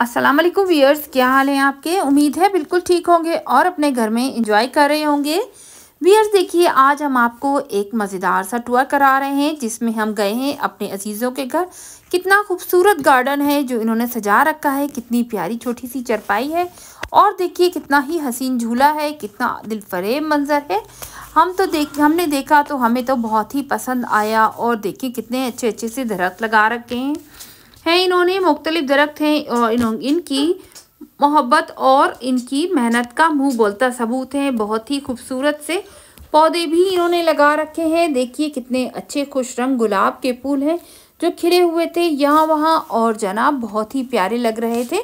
अस्सलाम वालेकुम व्यूअर्स क्या हाल है आपके उम्मीद है बिल्कुल ठीक होंगे और अपने घर में इंजॉय कर रहे होंगे व्यूअर्स देखिए आज हम आपको एक मज़ेदार सा टूर करा रहे हैं जिसमें हम गए हैं अपने अजीज़ों के घर कितना खूबसूरत गार्डन है जो इन्होंने सजा रखा है कितनी प्यारी छोटी सी चरपाई है और देखिए कितना ही हसीन झूला है कितना दिलफरेब मंज़र है हम तो देख हमने देखा तो हमें तो बहुत ही पसंद आया और देखिए कितने अच्छे अच्छे से दरख्त लगा रखे हैं हैं इन्होंने मुख्तलिफ दरख्त हैं और इनकी मोहब्बत और इनकी मेहनत का मुँह बोलता सबूत है बहुत ही खूबसूरत से पौधे भी इन्होंने लगा रखे हैं देखिए कितने अच्छे खुश रंग गुलाब के फूल हैं जो खिले हुए थे यहाँ वहाँ और जनाब बहुत ही प्यारे लग रहे थे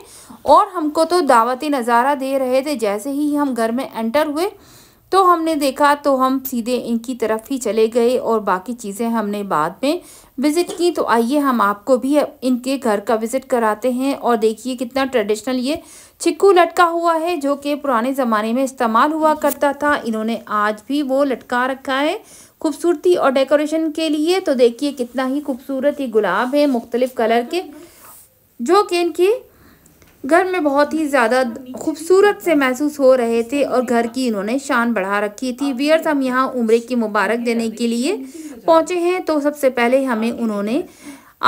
और हमको तो दावती नज़ारा दे रहे थे जैसे ही हम घर में एंटर हुए तो हमने देखा तो हम सीधे इनकी तरफ ही चले गए और बाकी चीज़ें हमने बाद में विज़िट की तो आइए हम आपको भी इनके घर का विज़िट कराते हैं और देखिए कितना ट्रेडिशनल ये छिक्कू लटका हुआ है जो कि पुराने ज़माने में इस्तेमाल हुआ करता था इन्होंने आज भी वो लटका रखा है खूबसूरती और डेकोरेशन के लिए तो देखिए कितना ही खूबसूरत ये गुलाब है मुख्तलिफ़ कलर के जो कि इनकी घर में बहुत ही ज़्यादा खूबसूरत से महसूस हो रहे थे और घर की इन्होंने शान बढ़ा रखी थी वियर्स हम यहाँ उम्र की मुबारक देने के लिए पहुँचे हैं तो सबसे पहले हमें उन्होंने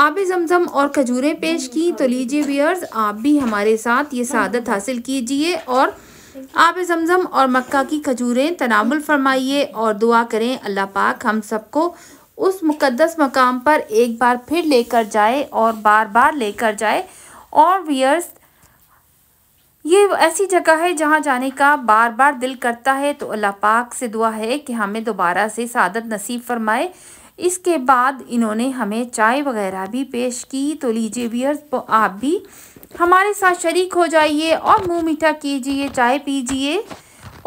आब जमजम और खजूरें पेश की तो लीजिए वियर्स आप भी हमारे साथ ये सादत हासिल कीजिए और आप जमजम और मक्का की खजूरें तनामुल फरमाइए और दुआ करें अल्लाह पाक हम सबको उस मुकद्दस मकाम पर एक बार फिर लेकर जाए और बार बार लेकर जाए और वियर्स ये ऐसी जगह है जहाँ जाने का बार बार दिल करता है तो अल्लाह पाक से दुआ है कि हमें दोबारा से सादत नसीब फरमाए इसके बाद इन्होंने हमें चाय वगैरह भी पेश की तो लीजिए बियर्स तो आप भी हमारे साथ शरीक हो जाइए और मुंह मीठा कीजिए चाय पीजिए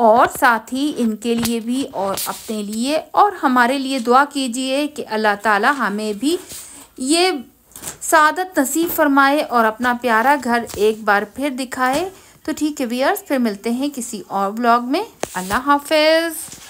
और साथ ही इनके लिए भी और अपने लिए और हमारे लिए दुआ कीजिए कि अल्लाह ताला हमें भी ये सादत नसीब फरमाए और अपना प्यारा घर एक बार फिर दिखाए तो ठीक है वीयर्स फिर मिलते हैं किसी और ब्लॉग में अल्लाह हाफिज़